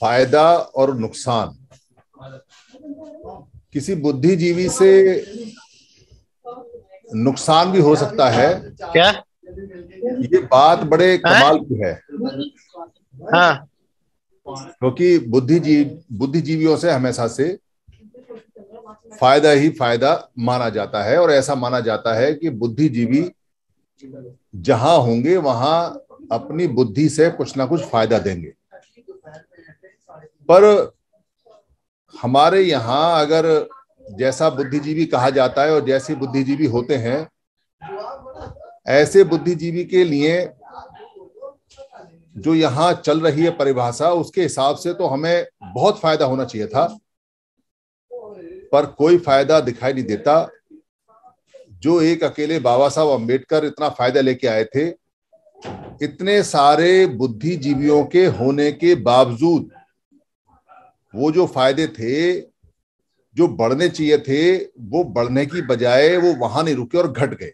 फायदा और नुकसान किसी बुद्धिजीवी से नुकसान भी हो सकता है क्या ये बात बड़े कमाल की है हाँ तो बुद्धिजीव बुद्धिजीवियों से हमेशा से फायदा ही फायदा माना जाता है और ऐसा माना जाता है कि बुद्धिजीवी जहां होंगे वहां अपनी बुद्धि से कुछ ना कुछ फायदा देंगे पर हमारे यहाँ अगर जैसा बुद्धिजीवी कहा जाता है और जैसे बुद्धिजीवी होते हैं ऐसे बुद्धिजीवी के लिए जो यहाँ चल रही है परिभाषा उसके हिसाब से तो हमें बहुत फायदा होना चाहिए था पर कोई फायदा दिखाई नहीं देता जो एक अकेले बाबा साहब अम्बेडकर इतना फायदा लेके आए थे इतने सारे बुद्धिजीवियों के होने के बावजूद वो जो फायदे थे जो बढ़ने चाहिए थे वो बढ़ने की बजाय वो वहां नहीं रुके और घट गए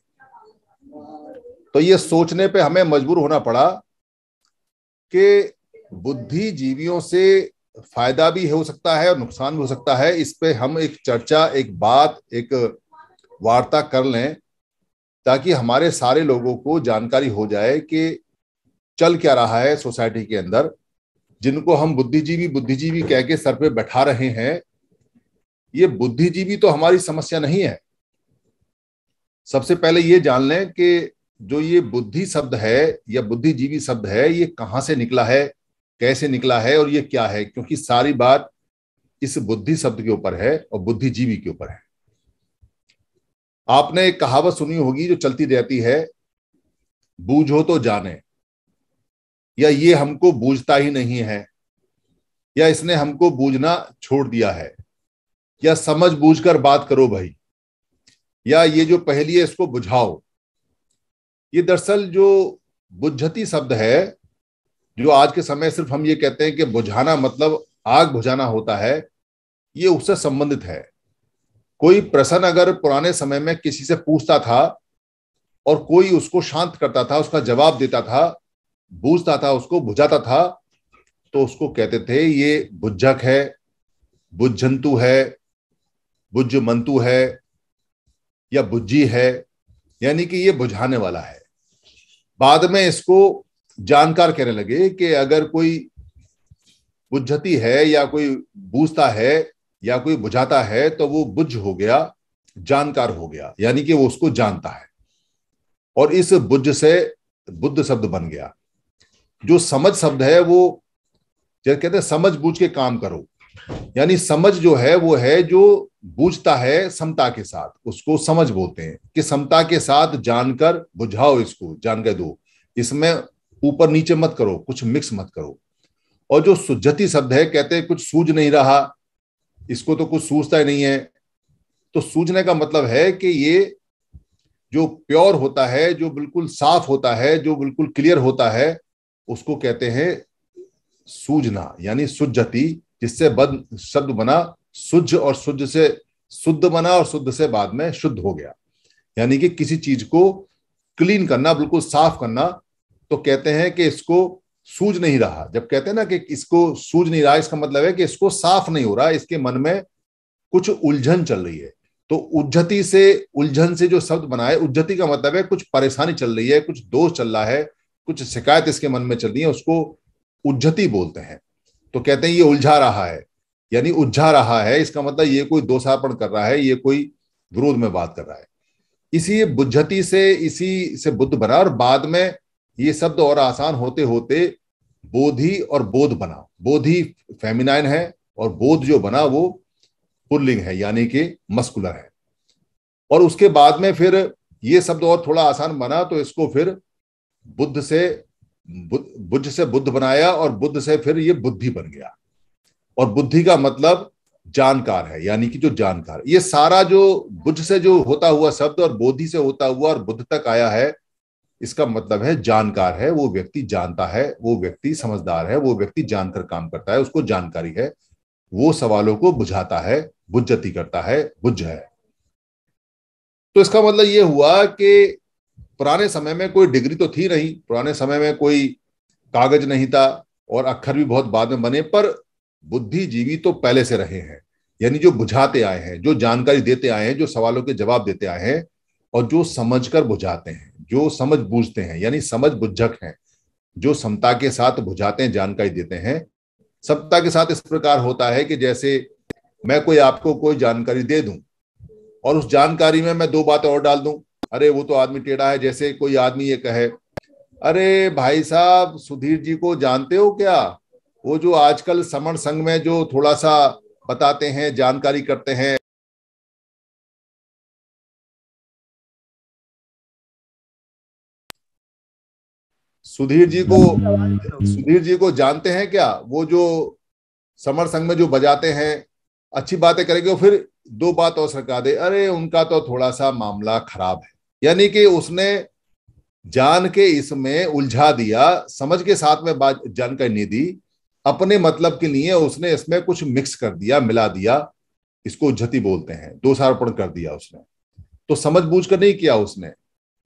तो ये सोचने पे हमें मजबूर होना पड़ा कि बुद्धिजीवियों से फायदा भी हो सकता है और नुकसान भी हो सकता है इस पे हम एक चर्चा एक बात एक वार्ता कर लें ताकि हमारे सारे लोगों को जानकारी हो जाए कि चल क्या रहा है सोसाइटी के अंदर जिनको हम बुद्धिजीवी बुद्धिजीवी कह के सर पे बैठा रहे हैं ये बुद्धिजीवी तो हमारी समस्या नहीं है सबसे पहले ये जान लें कि जो ये बुद्धि शब्द है या बुद्धिजीवी शब्द है ये कहाँ से निकला है कैसे निकला है और ये क्या है क्योंकि सारी बात इस बुद्धि शब्द के ऊपर है और बुद्धिजीवी के ऊपर है आपने एक कहावत सुनी होगी जो चलती रहती है बूझो तो जाने या ये हमको बूझता ही नहीं है या इसने हमको बूझना छोड़ दिया है या समझ बूझ कर बात करो भाई या ये जो पहली है इसको बुझाओ ये दरअसल जो बुझती शब्द है जो आज के समय सिर्फ हम ये कहते हैं कि बुझाना मतलब आग बुझाना होता है ये उससे संबंधित है कोई प्रसन्न अगर पुराने समय में किसी से पूछता था और कोई उसको शांत करता था उसका जवाब देता था बूझता था उसको बुझाता था तो उसको कहते थे ये बुझक है बुझंतु है बुझमंतु है या बुझी है यानी कि ये बुझाने वाला है बाद में इसको जानकार कहने लगे कि अगर कोई बुझती है या कोई बूझता है या कोई बुझाता है तो वो बुझ हो गया जानकार हो गया यानी कि वो उसको जानता है और इस बुझ से बुद्ध शब्द बन गया जो समझ शब्द है वो जैसे कहते हैं समझ बूझ के काम करो यानी समझ जो है वो है जो बूझता है समता के साथ उसको समझ बोलते हैं कि समता के साथ जानकर बुझाओ इसको जानकर दो इसमें ऊपर नीचे मत करो कुछ मिक्स मत करो और जो सुजती शब्द है कहते हैं कुछ सूझ नहीं रहा इसको तो कुछ सूझता ही नहीं है तो सूझने का मतलब है कि ये जो प्योर होता है जो बिल्कुल साफ होता है जो बिल्कुल क्लियर होता है उसको कहते हैं सूझना यानी सुजति जिससे बद शब्द बना सुज और सुज से शुद्ध बना और शुद्ध से बाद में शुद्ध हो गया यानी कि किसी चीज को क्लीन करना बिल्कुल साफ करना तो कहते हैं कि इसको सूझ नहीं रहा जब कहते हैं ना कि इसको सूझ नहीं रहा इसका मतलब है कि इसको साफ नहीं हो रहा इसके मन में कुछ उलझन चल रही है तो उज्जति से उलझन से जो शब्द बना है उज्जति का मतलब है कुछ परेशानी चल रही है कुछ दोष चल रहा है कुछ शिकायत इसके मन में चल रही है उसको उज्जति बोलते हैं तो कहते हैं ये उलझा रहा है यानी उलझा रहा है इसका मतलब ये कोई दोषार्पण कर रहा है ये कोई विरोध में बात कर रहा है इसी बुद्धति से इसी से बुद्ध बना और बाद में ये शब्द और आसान होते होते बोधि और बोध बना बोधि फेमिनाइन है और बोध जो बना वो पुल्लिंग है यानी कि मस्कुलर है और उसके बाद में फिर ये शब्द और थोड़ा आसान बना तो इसको फिर बुद्ध से बुद्ध से बुद्ध बनाया और बुद्ध से फिर ये बुद्धि बन गया और बुद्धि का मतलब जानकार है यानी कि जो जानकार ये सारा जो बुद्ध से जो होता हुआ शब्द और बोधि से होता हुआ और बुद्ध तक आया है इसका मतलब है जानकार है वो व्यक्ति जानता है वो व्यक्ति समझदार है वो व्यक्ति जानकर काम करता है उसको जानकारी है वो सवालों को बुझाता है बुज्जती करता है बुझ है तो इसका मतलब ये हुआ कि पुराने समय में कोई डिग्री तो थी नहीं पुराने समय में कोई कागज नहीं था और अक्षर भी बहुत बाद में बने पर बुद्धिजीवी तो पहले से रहे हैं यानी जो बुझाते आए हैं जो जानकारी देते आए हैं जो सवालों के जवाब देते आए हैं और जो समझकर बुझाते हैं जो समझ बूझते हैं यानी समझ बुझक हैं जो समता के साथ बुझाते हैं जानकारी देते हैं समता के साथ इस प्रकार होता है कि जैसे मैं कोई आपको कोई जानकारी दे दूं और उस जानकारी में मैं दो बातें और डाल दूं अरे वो तो आदमी टेढ़ा है जैसे कोई आदमी ये कहे अरे भाई साहब सुधीर जी को जानते हो क्या वो जो आजकल समण संघ में जो थोड़ा सा बताते हैं जानकारी करते हैं सुधीर जी को हम्म। सुधीर जी को जानते हैं क्या वो जो समर संघ में जो बजाते हैं अच्छी बातें करेंगे और फिर दो बात और सरकार दे अरे उनका तो थोड़ा सा मामला खराब है यानी कि उसने जान के इसमें उलझा दिया समझ के साथ में बात जानकारी नहीं दी अपने मतलब के लिए उसने इसमें कुछ मिक्स कर दिया मिला दिया इसको उज्जति बोलते हैं दोषारोपण कर दिया उसने तो समझ बूझ कर नहीं किया उसने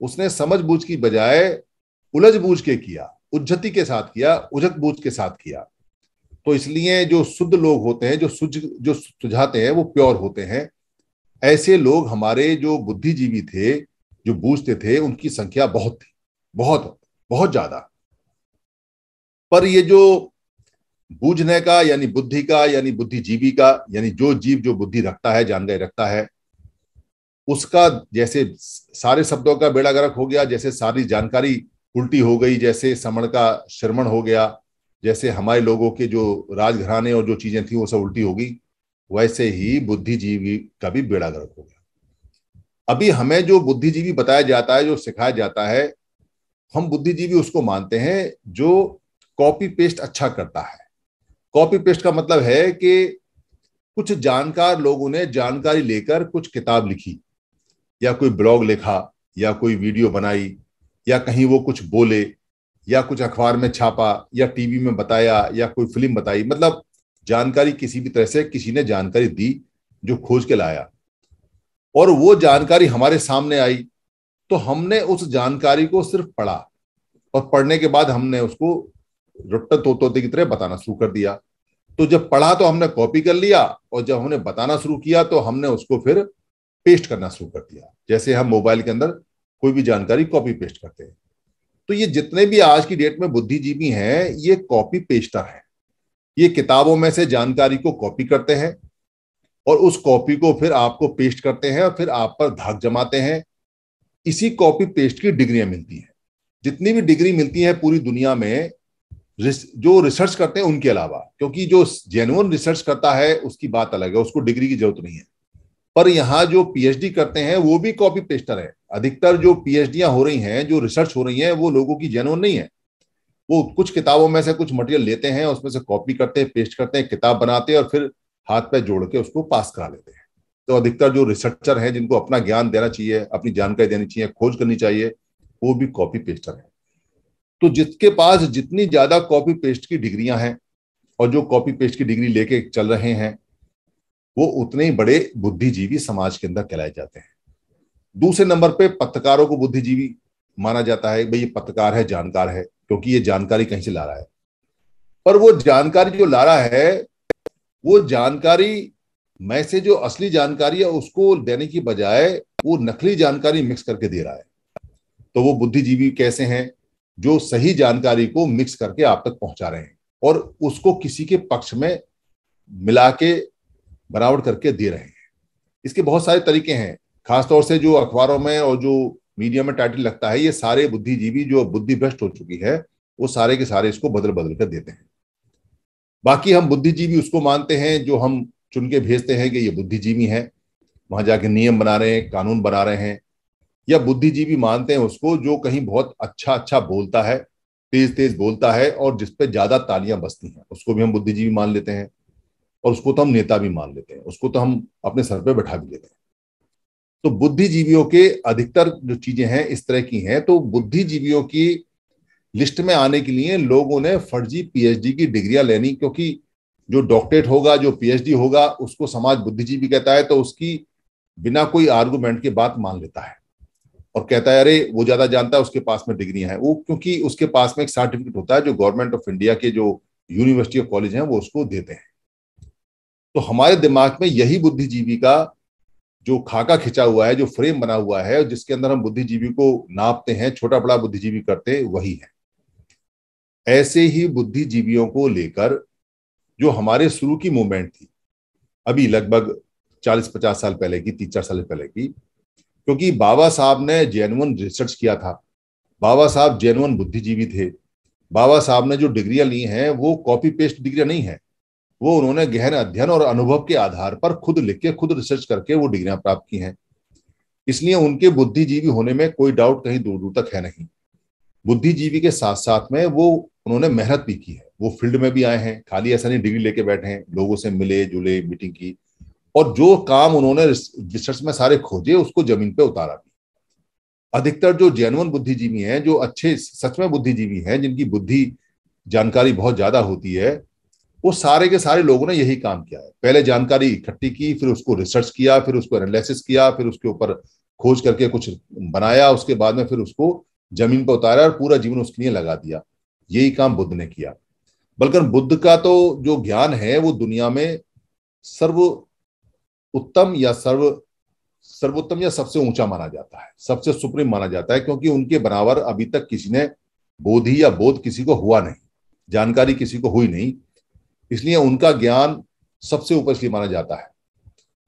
उसने समझ बूझ की बजाय उलझ बूझ के किया उज्जति के साथ किया उजक बूझ के साथ किया तो इसलिए जो शुद्ध लोग होते हैं जो सुझ जो सुझाते हैं वो प्योर होते हैं ऐसे लोग हमारे जो बुद्धिजीवी थे जो बूझते थे उनकी संख्या बहुत थी बहुत बहुत ज्यादा पर ये जो बूझने का यानी बुद्धि का यानी बुद्धिजीवी का यानी जो जीव जो बुद्धि रखता है जान गए रखता है उसका जैसे सारे शब्दों का बेड़ा गर्क हो गया जैसे सारी जानकारी उल्टी हो गई जैसे समण का श्रमण हो गया जैसे हमारे लोगों के जो राजघराने और जो चीजें थी वो सब उल्टी हो गई वैसे ही बुद्धिजीवी का भी बेड़ा गर्क हो गया अभी हमें जो बुद्धिजीवी बताया जाता है जो सिखाया जाता है हम बुद्धिजीवी उसको मानते हैं जो कॉपी पेस्ट अच्छा करता है कॉपी पेस्ट का मतलब है कि कुछ जानकार लोगों ने जानकारी लेकर कुछ किताब लिखी या कोई ब्लॉग लिखा या कोई वीडियो बनाई या कहीं वो कुछ बोले या कुछ अखबार में छापा या टीवी में बताया या कोई फिल्म बताई मतलब जानकारी किसी भी तरह से किसी ने जानकारी दी जो खोज के लाया और वो जानकारी हमारे सामने आई तो हमने उस जानकारी को सिर्फ पढ़ा और पढ़ने के बाद हमने उसको रुट्टा तोते की तरह बताना शुरू कर दिया तो जब पढ़ा तो हमने कॉपी कर लिया और जब हमने बताना शुरू किया तो हमने उसको फिर पेस्ट करना शुरू कर दिया जैसे हम मोबाइल के अंदर कोई भी जानकारी कॉपी पेस्ट करते हैं तो ये जितने भी आज की डेट में बुद्धिजीवी हैं ये कॉपी पेस्टर हैं ये किताबों में से जानकारी को कॉपी करते हैं और उस कॉपी को फिर आपको पेस्ट करते हैं और फिर आप पर धाक जमाते हैं इसी कॉपी पेस्ट की डिग्रियां मिलती हैं जितनी भी डिग्री मिलती है पूरी दुनिया में जो रिसर्च करते हैं उनके अलावा क्योंकि जो जेनुअन रिसर्च करता है उसकी बात अलग है उसको डिग्री की जरूरत नहीं है पर यहाँ जो पीएचडी करते हैं वो भी कॉपी पेस्टर है अधिकतर जो पीएचडियां हो रही हैं जो रिसर्च हो रही है वो लोगों की जेनोन नहीं है वो कुछ किताबों में से कुछ मटेरियल लेते हैं उसमें से कॉपी करते हैं पेस्ट करते हैं किताब बनाते हैं और फिर हाथ पे जोड़ के उसको पास करा लेते हैं तो अधिकतर जो रिसर्चर हैं जिनको अपना ज्ञान देना चाहिए अपनी जानकारी देनी चाहिए खोज करनी चाहिए वो भी कॉपी पेस्टर है तो जिसके पास जितनी ज्यादा कॉपी पेस्ट की डिग्रियां हैं और जो कॉपी पेस्ट की डिग्री लेके चल रहे हैं वो उतने बड़े बुद्धिजीवी समाज के अंदर कहलाए जाते हैं दूसरे नंबर पे पत्रकारों को बुद्धिजीवी माना जाता है भाई ये पत्रकार है जानकार है क्योंकि ये जानकारी कहीं से ला रहा है पर वो जानकारी जो ला रहा है वो जानकारी मैं से जो असली जानकारी है उसको देने की बजाय वो नकली जानकारी मिक्स करके दे रहा है तो वो बुद्धिजीवी कैसे हैं जो सही जानकारी को मिक्स करके आप तक पहुंचा रहे हैं और उसको किसी के पक्ष में मिला के बनावट करके दे रहे हैं इसके बहुत सारे तरीके हैं खासतौर से जो अखबारों में और जो मीडिया में टाइटल लगता है ये सारे बुद्धिजीवी जो बुद्धि भ्रष्ट हो चुकी है वो सारे के सारे इसको बदल बदल कर देते हैं बाकी हम बुद्धिजीवी उसको मानते हैं जो हम चुन के भेजते हैं कि ये बुद्धिजीवी है वहां जाके नियम बना रहे हैं कानून बना रहे हैं या बुद्धिजीवी मानते हैं उसको जो कहीं बहुत अच्छा अच्छा बोलता है तेज तेज बोलता है और जिसपे ज्यादा तालियां बसती हैं उसको भी हम बुद्धिजीवी मान लेते हैं और उसको तो हम नेता भी मान लेते हैं उसको तो हम अपने सर पे बैठा भी लेते हैं तो बुद्धिजीवियों के अधिकतर जो चीजें हैं इस तरह की हैं तो बुद्धिजीवियों की लिस्ट में आने के लिए लोगों ने फर्जी पीएचडी की डिग्रियां लेनी क्योंकि जो डॉक्टरेट होगा जो पीएचडी होगा उसको समाज बुद्धिजीवी कहता है तो उसकी बिना कोई आर्गूमेंट के बात मान लेता है और कहता है अरे वो ज्यादा जानता है उसके पास में डिग्रियां हैं वो क्योंकि उसके पास में एक सर्टिफिकेट होता है जो गवर्नमेंट ऑफ इंडिया के जो यूनिवर्सिटी और कॉलेज हैं वो उसको देते हैं तो हमारे दिमाग में यही बुद्धिजीवी का जो खाका खिंचा हुआ है जो फ्रेम बना हुआ है जिसके अंदर हम बुद्धिजीवी को नापते हैं छोटा बड़ा बुद्धिजीवी करते हैं वही है ऐसे ही बुद्धिजीवियों को लेकर जो हमारे शुरू की मूवमेंट थी अभी लगभग 40-50 साल पहले की तीन चार साल पहले की क्योंकि बाबा साहब ने जेनुअन रिसर्च किया था बाबा साहब जेनुअन बुद्धिजीवी थे बाबा साहब ने जो डिग्रियां ली हैं वो कॉपी पेस्ट डिग्रियां नहीं है वो उन्होंने गहन अध्ययन और अनुभव के आधार पर खुद लिख के खुद रिसर्च करके वो डिग्रियां प्राप्त की हैं इसलिए उनके बुद्धिजीवी होने में कोई डाउट कहीं दूर दूर तक है नहीं बुद्धिजीवी के साथ साथ में वो उन्होंने मेहनत भी की है वो फील्ड में भी आए हैं खाली ऐसा नहीं डिग्री लेके बैठे हैं लोगों से मिले जुले मीटिंग की और जो काम उन्होंने रिसर्च में सारे खोजे उसको जमीन पे उतारा भी अधिकतर जो जैनवन बुद्धिजीवी हैं जो अच्छे सच में बुद्धिजीवी हैं जिनकी बुद्धि जानकारी बहुत ज्यादा होती है वो सारे के सारे लोगों ने यही काम किया है पहले जानकारी इकट्ठी की फिर उसको रिसर्च किया फिर उसको एनालिसिस किया फिर उसके ऊपर खोज करके कुछ बनाया उसके बाद में फिर उसको जमीन पर उतारा और पूरा जीवन उसके लिए लगा दिया यही काम बुद्ध ने किया बल्कि बुद्ध का तो जो ज्ञान है वो दुनिया में सर्व उत्तम या सर्व सर्वोत्तम या सबसे ऊंचा माना जाता है सबसे सुप्रीम माना जाता है क्योंकि उनके बराबर अभी तक किसी ने बोधि या बोध किसी को हुआ नहीं जानकारी किसी को हुई नहीं इसलिए उनका ज्ञान सबसे ऊपर इसलिए माना जाता है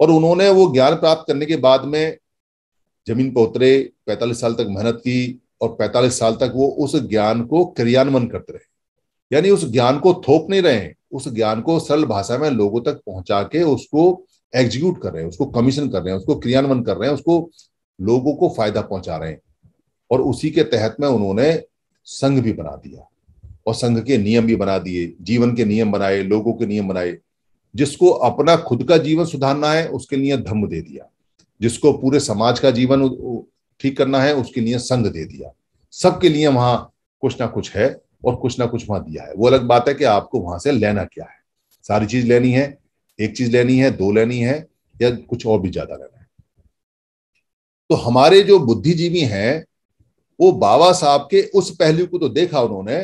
और उन्होंने वो ज्ञान प्राप्त करने के बाद में जमीन पर उतरे पैंतालीस साल तक मेहनत की और पैंतालीस साल तक वो उस ज्ञान को क्रियान्वयन करते रहे यानी उस ज्ञान को थोप नहीं रहे उस ज्ञान को सरल भाषा में लोगों तक पहुंचा के उसको एग्जीक्यूट कर रहे हैं उसको कमीशन कर रहे हैं उसको क्रियान्वयन कर रहे हैं उसको लोगों को फायदा पहुंचा रहे हैं और उसी के तहत में उन्होंने संघ भी बना दिया और संघ के नियम भी बना दिए जीवन के नियम बनाए लोगों के नियम बनाए जिसको अपना खुद का जीवन सुधारना है उसके लिए धम्म दे दिया जिसको पूरे समाज का जीवन ठीक करना है उसके लिए संघ दे दिया सबके लिए वहां कुछ ना कुछ है और कुछ ना कुछ वहां दिया है वो अलग बात है कि आपको वहां से लेना क्या है सारी चीज लेनी है एक चीज लेनी है दो लेनी है या कुछ और भी ज्यादा लेना है तो हमारे जो बुद्धिजीवी हैं वो बाबा साहब के उस पहलू को तो देखा उन्होंने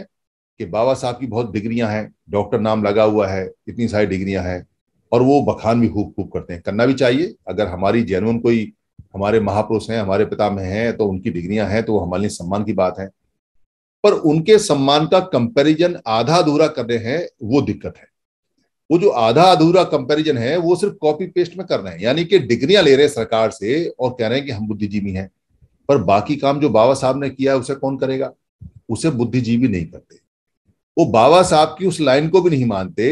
कि बाबा साहब की बहुत डिग्रियां हैं डॉक्टर नाम लगा हुआ है इतनी सारी डिग्रियां हैं और वो बखान भी खूब खूब करते हैं करना भी चाहिए अगर हमारी जैनवन कोई हमारे महापुरुष हैं हमारे पिता में हैं तो उनकी डिग्रियां हैं तो वो हमारे लिए सम्मान की बात है पर उनके सम्मान का कंपैरिजन आधा अधूरा कर रहे हैं वो दिक्कत है वो जो आधा अधूरा कंपैरिजन है वो सिर्फ कॉपी पेस्ट में कर रहे हैं यानी कि डिग्रियां ले रहे हैं सरकार से और कह रहे हैं कि हम बुद्धिजीवी हैं पर बाकी काम जो बाबा साहब ने किया है उसे कौन करेगा उसे बुद्धिजीवी नहीं करते वो बाबा साहब की उस लाइन को भी नहीं मानते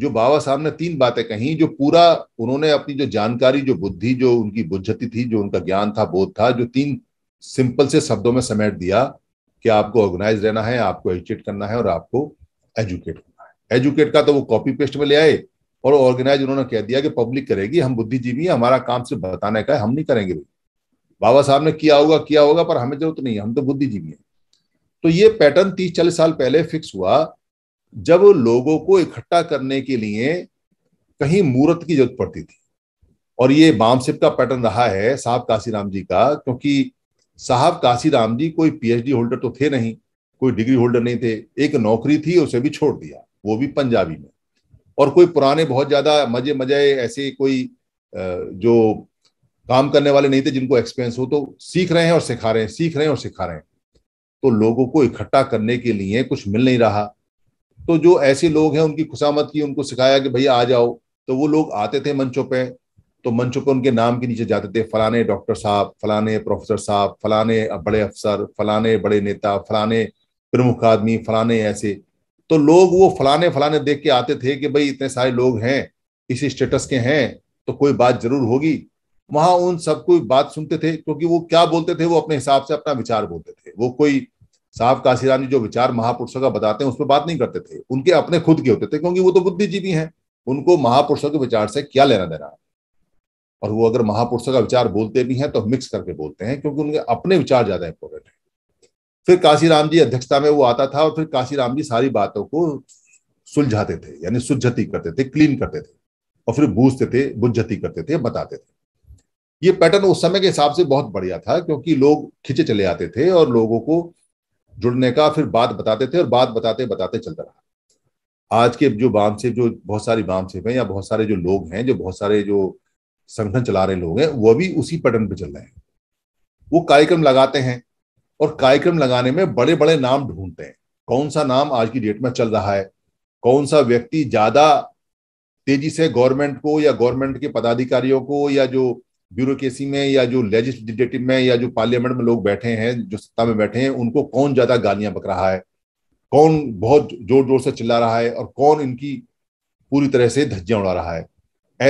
जो बाबा साहब ने तीन बातें कही जो पूरा उन्होंने अपनी जो जानकारी जो बुद्धि जो उनकी बुद्धती थी जो उनका ज्ञान था बोध था जो तीन सिंपल से शब्दों में समेट दिया कि आपको ऑर्गेनाइज रहना है आपको एजुकेट करना है और आपको एजुकेट करना है एजुकेट का तो वो कॉपी पेस्ट में ले आए और ऑर्गेनाइज उन्होंने कह दिया कि पब्लिक करेगी हम बुद्धिजीवी है हमारा काम सिर्फ बताने का है हम नहीं करेंगे बाबा साहब ने किया होगा किया होगा पर हमें जरूरत नहीं है हम तो बुद्धिजीवी हैं तो ये पैटर्न तीस चालीस साल पहले फिक्स हुआ जब लोगों को इकट्ठा करने के लिए कहीं मूर्त की जरूरत पड़ती थी और ये बामसिप का पैटर्न रहा है साहब काशीराम जी का क्योंकि साहब काशीराम जी कोई पीएचडी होल्डर तो थे नहीं कोई डिग्री होल्डर नहीं थे एक नौकरी थी उसे भी छोड़ दिया वो भी पंजाबी में और कोई पुराने बहुत ज्यादा मजे मजे ऐसे कोई जो काम करने वाले नहीं थे जिनको एक्सपीरियंस हो तो सीख रहे हैं और सिखा रहे हैं सीख रहे हैं और सिखा रहे हैं तो लोगों को इकट्ठा करने के लिए कुछ मिल नहीं रहा तो जो ऐसे लोग हैं उनकी खुशामद की उनको सिखाया कि भैया आ जाओ तो वो लोग आते थे मंचों पे तो मंचों पे उनके नाम के नीचे जाते थे फलाने डॉक्टर साहब फलाने प्रोफेसर साहब फलाने बड़े अफसर फलाने बड़े नेता फलाने प्रमुख आदमी फलाने ऐसे तो लोग वो फलाने फलाने देख के आते थे कि भाई इतने सारे लोग हैं इसी स्टेटस के हैं तो कोई बात जरूर होगी वहां उन सबको बात सुनते थे क्योंकि वो क्या बोलते थे वो अपने हिसाब से अपना विचार बोलते थे वो कोई साफ काशीराम जी जो विचार महापुरुषों का बताते हैं उस पर बात नहीं करते थे उनके अपने खुद के होते थे क्योंकि वो तो बुद्धिजीवी हैं उनको महापुरुषों के विचार से क्या लेना देना है और वो अगर महापुरुषों का विचार बोलते भी हैं तो मिक्स करके बोलते हैं क्योंकि उनके अपने विचार ज्यादा इंपॉर्टेंट है फिर काशीराम जी अध्यक्षता में वो आता था और फिर काशीराम जी सारी बातों को सुलझाते थे यानी सुझती करते थे क्लीन करते थे और फिर बूझते थे बुझती करते थे बताते थे ये पैटर्न उस समय के हिसाब से बहुत बढ़िया था क्योंकि लोग खिंचे चले आते थे और लोगों को जुड़ने का फिर बात बताते थे और बात बताते बताते चलता रहा आज के जो बामसेब जो बहुत सारी बामसेब हैं या बहुत सारे जो लोग हैं जो बहुत सारे जो संगठन चला रहे लोग हैं वो भी उसी पैटर्न पे चल रहे हैं वो कार्यक्रम लगाते हैं और कार्यक्रम लगाने में बड़े बड़े नाम ढूंढते हैं कौन सा नाम आज की डेट में चल रहा है कौन सा व्यक्ति ज्यादा तेजी से गवर्नमेंट को या गवर्नमेंट के पदाधिकारियों को या जो ब्यूरोक्रेसी में या जो लेजिस्लेटिव में या जो पार्लियामेंट में लोग बैठे हैं जो सत्ता में बैठे हैं उनको कौन ज्यादा गालियां बक रहा है कौन बहुत जोर जोर से चिल्ला रहा है और कौन इनकी पूरी तरह से धज्जियां उड़ा रहा है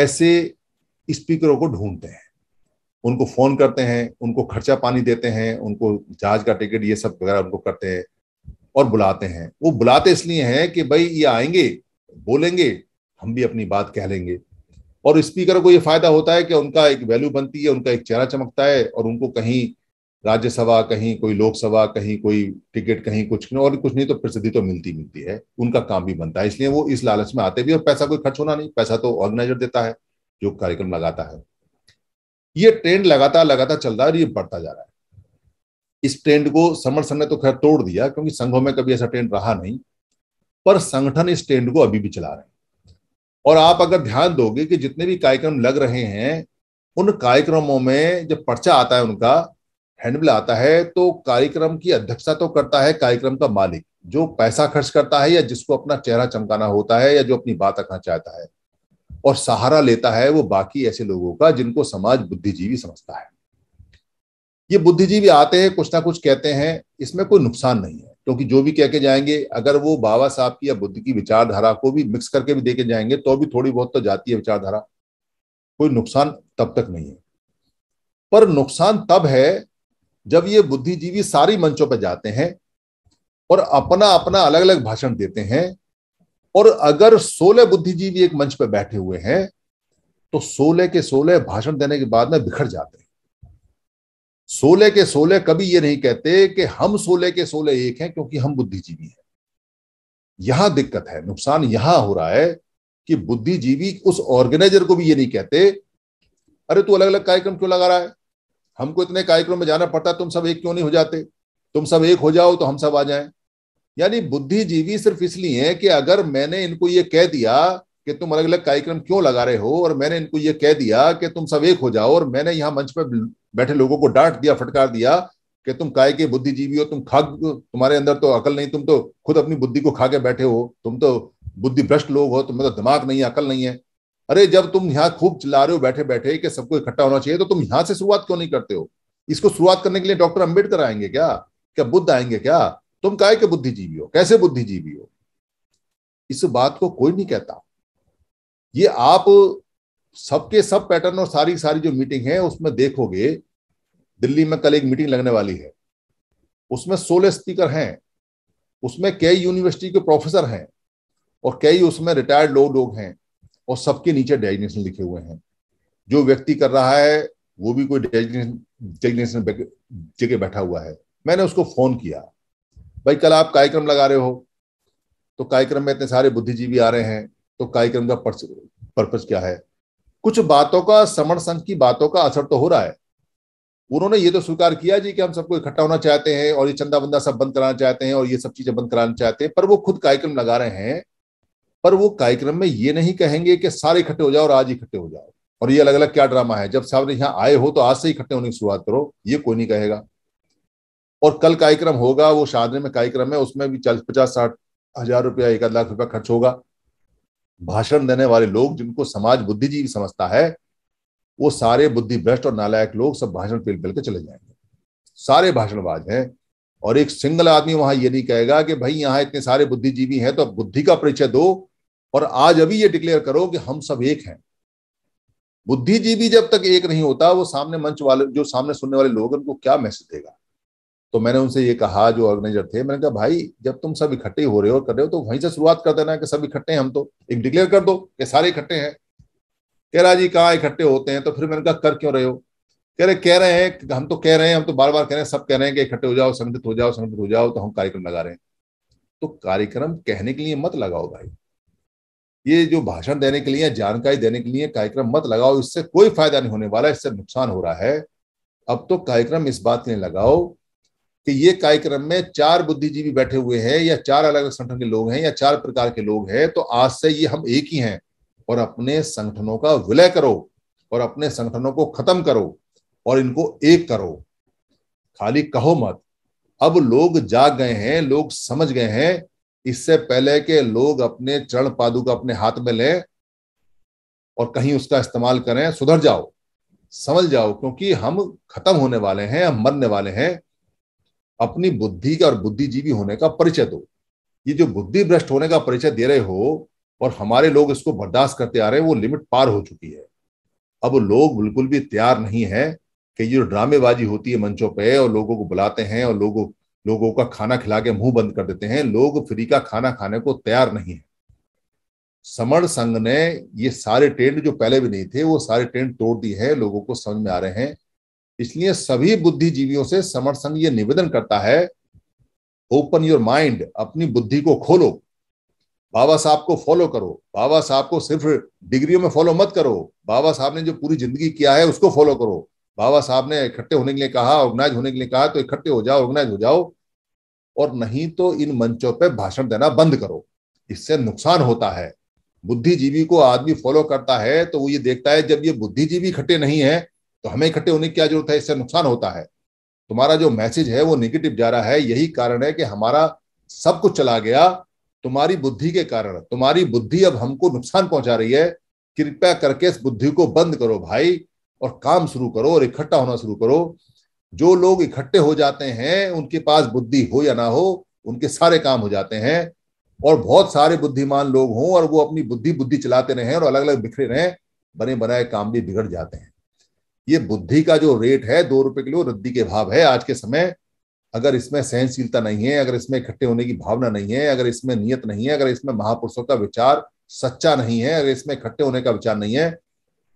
ऐसे स्पीकरों को ढूंढते हैं उनको फोन करते हैं उनको खर्चा पानी देते हैं उनको जहाज का टिकट ये सब वगैरह उनको करते हैं और बुलाते हैं वो बुलाते इसलिए हैं कि भाई ये आएंगे बोलेंगे हम भी अपनी बात कह लेंगे और स्पीकर को ये फायदा होता है कि उनका एक वैल्यू बनती है उनका एक चेहरा चमकता है और उनको कहीं राज्यसभा कहीं कोई लोकसभा कहीं कोई टिकट कहीं कुछ और कुछ नहीं तो प्रसिद्धि तो मिलती मिलती है उनका काम भी बनता है इसलिए वो इस लालच में आते भी और पैसा कोई खर्च होना नहीं पैसा तो ऑर्गेनाइजर देता है जो कार्यक्रम लगाता है ये ट्रेंड लगातार लगातार चल रहा है और ये बढ़ता जा रहा है इस ट्रेंड को समर्थन ने तो खैर तोड़ दिया क्योंकि संघों में कभी ऐसा ट्रेंड रहा नहीं पर संगठन इस ट्रेंड को अभी भी चला रहे हैं और आप अगर ध्यान दोगे कि जितने भी कार्यक्रम लग रहे हैं उन कार्यक्रमों में जब पर्चा आता है उनका हैंडबिल आता है तो कार्यक्रम की अध्यक्षता तो करता है कार्यक्रम का मालिक जो पैसा खर्च करता है या जिसको अपना चेहरा चमकाना होता है या जो अपनी बात रखना चाहता है और सहारा लेता है वो बाकी ऐसे लोगों का जिनको समाज बुद्धिजीवी समझता है ये बुद्धिजीवी आते हैं कुछ ना कुछ कहते हैं इसमें कोई नुकसान नहीं है क्योंकि जो भी कह के जाएंगे अगर वो बाबा साहब की या बुद्ध की विचारधारा को भी मिक्स करके भी दे के जाएंगे तो भी थोड़ी बहुत तो जाती है विचारधारा कोई नुकसान तब तक नहीं है पर नुकसान तब है जब ये बुद्धिजीवी सारी मंचों पर जाते हैं और अपना अपना अलग अलग भाषण देते हैं और अगर सोलह बुद्धिजीवी एक मंच पर बैठे हुए हैं तो सोलह के सोलह भाषण देने के बाद में बिखर जाते हैं सोलह के सोलह कभी ये नहीं कहते कि हम सोलह के सोलह एक हैं क्योंकि हम बुद्धिजीवी हैं यहां दिक्कत है नुकसान यहां हो रहा है कि बुद्धिजीवी उस ऑर्गेनाइजर को भी ये नहीं कहते अरे तू अलग अलग कार्यक्रम क्यों लगा रहा है हमको इतने कार्यक्रम में जाना पड़ता तुम सब एक क्यों नहीं हो जाते तुम सब एक हो जाओ तो हम सब आ जाए यानी बुद्धिजीवी सिर्फ इसलिए है कि अगर मैंने इनको ये कह दिया कि तुम अलग अलग कार्यक्रम क्यों लगा रहे हो और मैंने इनको ये कह दिया कि तुम सब एक हो जाओ और मैंने यहां मंच पर बैठे लोगों को डांट दिया फटकार दिया कि तुम काय के बुद्धिजीवी हो तुम खाग तुम्हारे अंदर तो अकल नहीं तुम तो खुद अपनी बुद्धि को खा के बैठे हो तुम तो बुद्धि भ्रष्ट लोग हो तुम्हें तो दिमाग नहीं है अकल नहीं है अरे जब तुम यहाँ खूब चिल्ला रहे हो बैठे बैठे कि सबको इकट्ठा होना चाहिए तो तुम यहाँ से शुरुआत क्यों नहीं करते हो इसको शुरुआत करने के लिए डॉक्टर अम्बेडकर आएंगे क्या क्या बुद्ध आएंगे क्या तुम काय के बुद्धिजीवी हो कैसे बुद्धिजीवी हो इस बात को कोई नहीं कहता ये आप सबके सब पैटर्न और सारी सारी जो मीटिंग है उसमें देखोगे दिल्ली में कल एक मीटिंग लगने वाली है उसमें सोलह स्पीकर हैं उसमें कई यूनिवर्सिटी के प्रोफेसर हैं और कई उसमें रिटायर्ड लोग लोग हैं और सबके नीचे डेजिग्नेशन लिखे हुए हैं जो व्यक्ति कर रहा है वो भी कोई डेजिग्नेशन जगह बैठा हुआ है मैंने उसको फोन किया भाई कल आप कार्यक्रम लगा रहे हो तो कार्यक्रम में इतने सारे बुद्धिजीवी आ रहे हैं तो कार्यक्रम का पर्पज क्या है कुछ बातों का श्रवण संघ की बातों का असर तो हो रहा है उन्होंने ये तो स्वीकार किया जी कि हम सबको इकट्ठा होना चाहते हैं और ये चंदा बंदा सब बंद कराना चाहते हैं और ये सब चीजें बंद कराना चाहते हैं पर वो खुद कार्यक्रम लगा रहे हैं पर वो कार्यक्रम में ये नहीं कहेंगे कि सारे इकट्ठे हो जाओ और आज इकट्ठे हो जाओ और ये अलग अलग क्या ड्रामा है जब साहब यहाँ आए हो तो आज से इकट्ठे होने की शुरुआत करो ये कोई नहीं कहेगा और कल कार्यक्रम होगा वो शादी में कार्यक्रम है उसमें भी चालीस पचास साठ हजार रुपया एक आध लाख रुपया खर्च होगा भाषण देने वाले लोग जिनको समाज बुद्धिजीवी समझता है वो सारे बुद्धि भ्रष्ट और नालायक लोग सब भाषण पेल पेल के चले जाएंगे सारे भाषणबाज हैं और एक सिंगल आदमी वहां ये नहीं कहेगा कि भाई यहाँ इतने सारे बुद्धिजीवी हैं तो बुद्धि का परिचय दो और आज अभी ये डिक्लेयर करो कि हम सब एक हैं बुद्धिजीवी जब तक एक नहीं होता वो सामने मंच वाले जो सामने सुनने वाले लोग उनको क्या मैसेज देगा तो मैंने उनसे ये कहा जो ऑर्गेनाइजर थे मैंने कहा भाई जब तुम सब इकट्ठे हो रहे हो और कर रहे हो तो वहीं से शुरुआत कर देना कि सब इकट्ठे हैं हम तो एक डिक्लेयर कर दो कि सारे इकट्ठे हैं कह रहा जी कहाँ इकट्ठे होते हैं तो फिर मैंने कहा कर क्यों रहे हो कह रहे कह रहे हैं हम तो कह रहे हैं हम तो बार बार कह रहे हैं सब कह रहे हैं कि इकट्ठे हो जाओ संगठित हो जाओ संगठित हो जाओ तो हम कार्यक्रम लगा रहे हैं तो कार्यक्रम कहने के लिए मत लगाओ भाई ये जो भाषण देने के लिए जानकारी देने के लिए कार्यक्रम मत लगाओ इससे कोई फायदा नहीं होने वाला इससे नुकसान हो रहा है अब तो कार्यक्रम इस बात के लिए लगाओ कि ये कार्यक्रम में चार बुद्धिजीवी बैठे हुए हैं या चार अलग अलग संगठन के लोग हैं या चार प्रकार के लोग हैं तो आज से ये हम एक ही हैं और अपने संगठनों का विलय करो और अपने संगठनों को खत्म करो और इनको एक करो खाली कहो मत अब लोग जाग गए हैं लोग समझ गए हैं इससे पहले के लोग अपने चरण पादु का अपने हाथ में लें और कहीं उसका इस्तेमाल करें सुधर जाओ समझ जाओ क्योंकि हम खत्म होने वाले हैं हम मरने वाले हैं अपनी बुद्धि का और बुद्धिजीवी होने का परिचय दो ये जो बुद्धि भ्रष्ट होने का परिचय दे रहे हो और हमारे लोग इसको बर्दाश्त करते आ रहे हैं वो लिमिट पार हो चुकी है अब लोग बिल्कुल भी तैयार नहीं है कि ये जो ड्रामेबाजी होती है मंचों पे और लोगों को बुलाते हैं और लोगों लोगों का खाना खिला के मुंह बंद कर देते हैं लोग फ्री का खाना खाने को तैयार नहीं है समर संघ ने ये सारे ट्रेंड जो पहले भी नहीं थे वो सारे ट्रेंड तोड़ दिए हैं लोगों को समझ में आ रहे हैं इसलिए सभी बुद्धिजीवियों से समर्थन संघ ये निवेदन करता है ओपन योर माइंड अपनी बुद्धि को खोलो बाबा साहब को फॉलो करो बाबा साहब को सिर्फ डिग्रियों में फॉलो मत करो बाबा साहब ने जो पूरी जिंदगी किया है उसको फॉलो करो बाबा साहब ने इकट्ठे होने के लिए कहा ऑर्गेनाइज होने के लिए कहा तो इकट्ठे हो जाओ ऑर्गेनाइज हो जाओ और नहीं तो इन मंचों पर भाषण देना बंद करो इससे नुकसान होता है बुद्धिजीवी को आदमी फॉलो करता है तो वो ये देखता है जब ये बुद्धिजीवी इकट्ठे नहीं है तो हमें इकट्ठे होने की क्या जरूरत है इससे नुकसान होता है तुम्हारा जो मैसेज है वो निगेटिव जा रहा है यही कारण है कि हमारा सब कुछ चला गया तुम्हारी बुद्धि के कारण तुम्हारी बुद्धि अब हमको नुकसान पहुंचा रही है कृपया करके इस बुद्धि को बंद करो भाई और काम शुरू करो और इकट्ठा होना शुरू करो जो लोग इकट्ठे हो जाते हैं उनके पास बुद्धि हो या ना हो उनके सारे काम हो जाते हैं और बहुत सारे बुद्धिमान लोग हों और वो अपनी बुद्धि बुद्धि चलाते रहे और अलग अलग बिखरे रहे बने बनाए काम भी बिगड़ जाते हैं ये बुद्धि का जो रेट है दो रुपए किलो रद्दी के भाव है आज के समय अगर इसमें सहनशीलता नहीं है अगर इसमें इकट्ठे होने की भावना नहीं है अगर इसमें नियत नहीं है अगर इसमें महापुरुषों का विचार सच्चा नहीं है अगर इसमें इकट्ठे होने का विचार नहीं है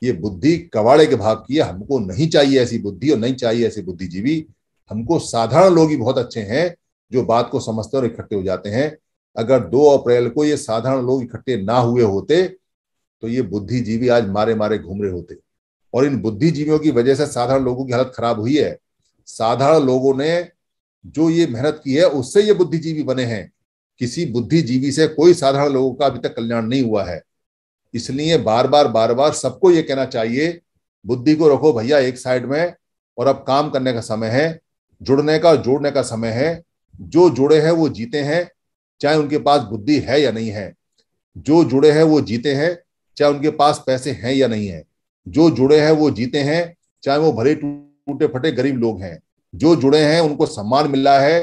ये बुद्धि कवाड़े के भाव की है हमको नहीं चाहिए ऐसी बुद्धि और नहीं चाहिए ऐसी बुद्धिजीवी हमको साधारण लोग ही बहुत अच्छे हैं जो बात को समझते और इकट्ठे हो जाते हैं अगर दो अप्रैल को ये साधारण लोग इकट्ठे ना हुए होते तो ये बुद्धिजीवी आज मारे मारे घूम रहे होते और इन बुद्धिजीवियों की वजह से साधारण लोगों की हालत खराब हुई है साधारण लोगों ने जो ये मेहनत की है उससे ये बुद्धिजीवी बने हैं किसी बुद्धिजीवी से कोई साधारण लोगों का अभी तक कल्याण नहीं हुआ है इसलिए बार बार बार बार सबको ये कहना चाहिए बुद्धि को रखो भैया एक साइड में और अब काम करने का समय है जुड़ने का और जोड़ने का समय है जो जुड़े हैं वो जीते हैं चाहे उनके पास बुद्धि है या नहीं है जो जुड़े हैं वो जीते हैं चाहे उनके पास पैसे हैं या नहीं है जो जुड़े हैं वो जीते हैं चाहे वो भले टूटे फटे गरीब लोग हैं जो जुड़े हैं उनको सम्मान मिला है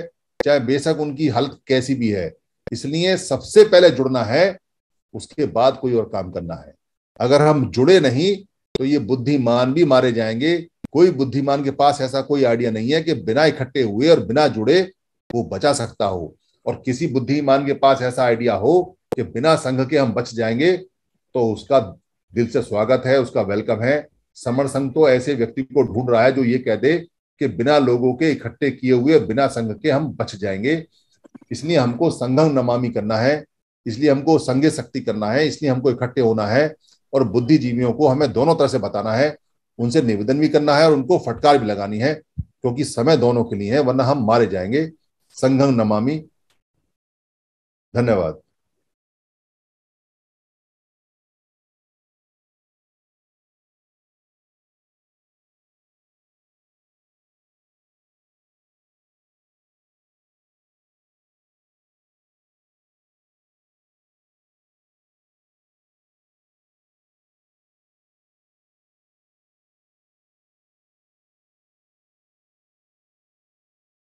चाहे बेशक उनकी हल्क कैसी भी है इसलिए सबसे पहले जुड़ना है उसके बाद कोई और काम करना है अगर हम जुड़े नहीं तो ये बुद्धिमान भी मारे जाएंगे कोई बुद्धिमान के पास ऐसा कोई आइडिया नहीं है कि बिना इकट्ठे हुए और बिना जुड़े वो बचा सकता हो और किसी बुद्धिमान के पास ऐसा आइडिया हो कि बिना संघ के हम बच जाएंगे तो उसका दिल से स्वागत है उसका वेलकम है समर संघ तो ऐसे व्यक्ति को ढूंढ रहा है जो ये कह दे कि बिना लोगों के इकट्ठे किए हुए बिना संघ के हम बच जाएंगे इसलिए हमको संघम नमामि करना है इसलिए हमको संघ शक्ति करना है इसलिए हमको इकट्ठे होना है और बुद्धिजीवियों को हमें दोनों तरह से बताना है उनसे निवेदन भी करना है और उनको फटकार भी लगानी है क्योंकि समय दोनों के लिए है वरना हम मारे जाएंगे संघम नमामि धन्यवाद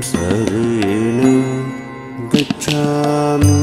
संसरेण गच्छामि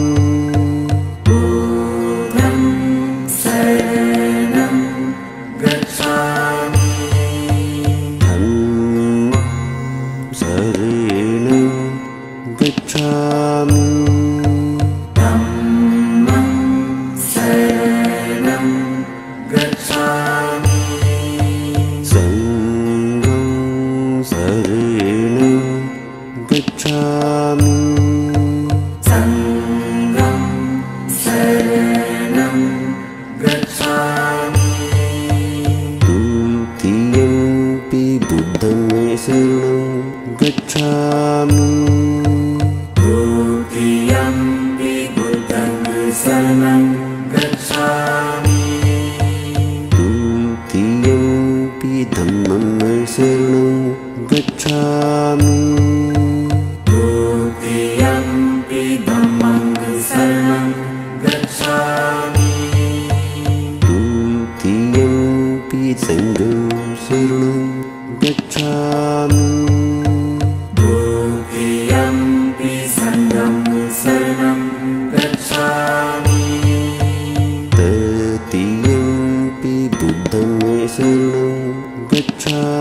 सर्वं गच्छ